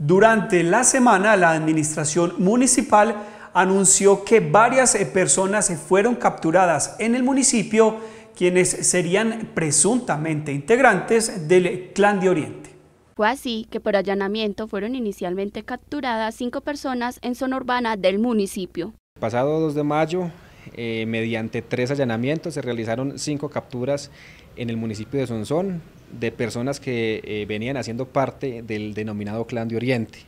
Durante la semana, la administración municipal anunció que varias personas fueron capturadas en el municipio, quienes serían presuntamente integrantes del Clan de Oriente. Fue así que por allanamiento fueron inicialmente capturadas cinco personas en zona urbana del municipio. Pasado 2 de mayo, eh, mediante tres allanamientos, se realizaron cinco capturas en el municipio de Sonsón, de personas que eh, venían haciendo parte del denominado Clan de Oriente,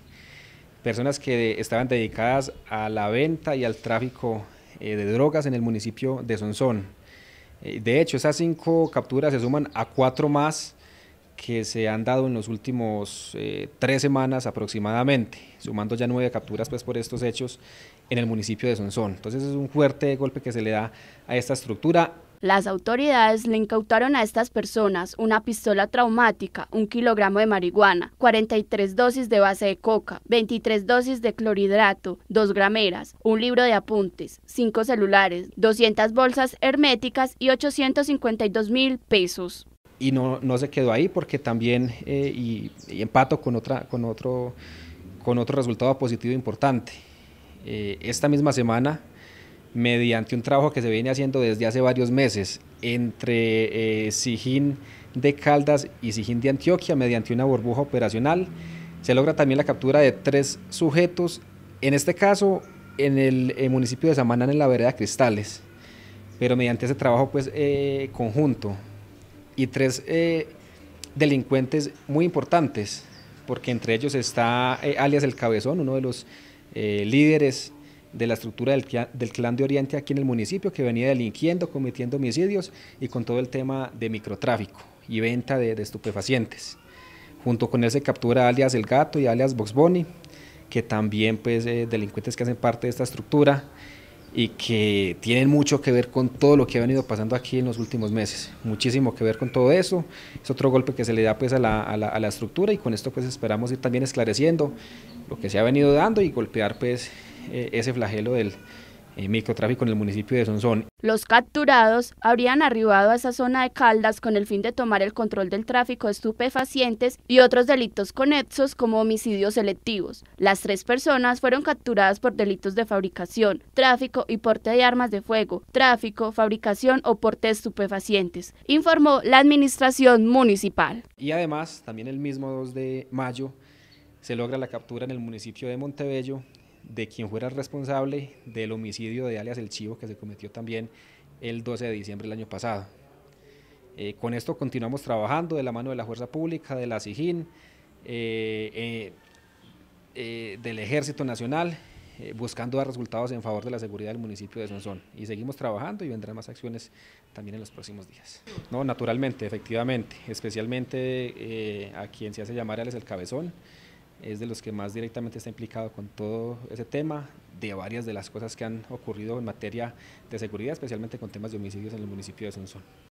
personas que estaban dedicadas a la venta y al tráfico eh, de drogas en el municipio de Sonsón. Eh, de hecho, esas cinco capturas se suman a cuatro más que se han dado en los últimos tres semanas aproximadamente, sumando ya nueve capturas pues, por estos hechos en el municipio de Sonzón. Entonces es un fuerte golpe que se le da a esta estructura las autoridades le incautaron a estas personas una pistola traumática, un kilogramo de marihuana, 43 dosis de base de coca, 23 dosis de clorhidrato, dos grameras, un libro de apuntes, cinco celulares, 200 bolsas herméticas y 852 mil pesos y no, se quedó ahí porque también eh, y, empato con, otra, con, otro, con otro resultado positivo importante. Eh, esta misma semana mediante un trabajo que se viene haciendo desde hace varios meses entre eh, Sijín de Caldas y Sijín de Antioquia mediante una burbuja operacional. Se logra también la captura de tres sujetos, en este caso en el, eh, municipio de Samaná en la vereda Cristales, pero mediante ese trabajo pues eh, conjunto y tres delincuentes muy importantes, porque entre ellos está alias El Cabezón, uno de los líderes de la estructura del, del, clan de Oriente aquí en el municipio que venía delinquiendo, cometiendo homicidios y con todo el tema de microtráfico y venta de, estupefacientes. Junto con él se captura alias El Gato y alias Box que también pues eh, delincuentes que hacen parte de esta estructura y que tienen mucho que ver con todo lo que ha venido pasando aquí en los últimos meses, muchísimo que ver con todo eso, es otro golpe que se le da pues a la, a la, a la estructura y con esto pues esperamos ir también esclareciendo lo que se ha venido dando y golpear pues eh, ese flagelo del eh, microtráfico en el municipio de Sonzón. Los capturados habrían arribado a esa zona de Caldas con el fin de tomar el control del tráfico de estupefacientes y otros delitos conexos como homicidios selectivos. Las tres personas fueron capturadas por delitos de fabricación, tráfico y porte de armas de fuego, tráfico, fabricación o porte de estupefacientes, informó la administración municipal. Y además, también el mismo 2 de mayo se logra la captura en el municipio de Montebello de quien fuera responsable del homicidio de alias El Chivo que se cometió también el 12 de diciembre del año pasado. Eh, con esto continuamos trabajando de la mano de la Fuerza Pública, de la SIGIN, eh, eh, del Ejército Nacional, buscando dar resultados en favor de la seguridad del municipio de Sonsón. Y seguimos trabajando y vendrán más acciones también en los próximos días. No, naturalmente, efectivamente, especialmente a quien se hace llamar alias El Cabezón es de los que más directamente está implicado con todo ese tema, de varias de las cosas que han ocurrido en materia de seguridad, especialmente con temas de homicidios en el municipio de Sonsón.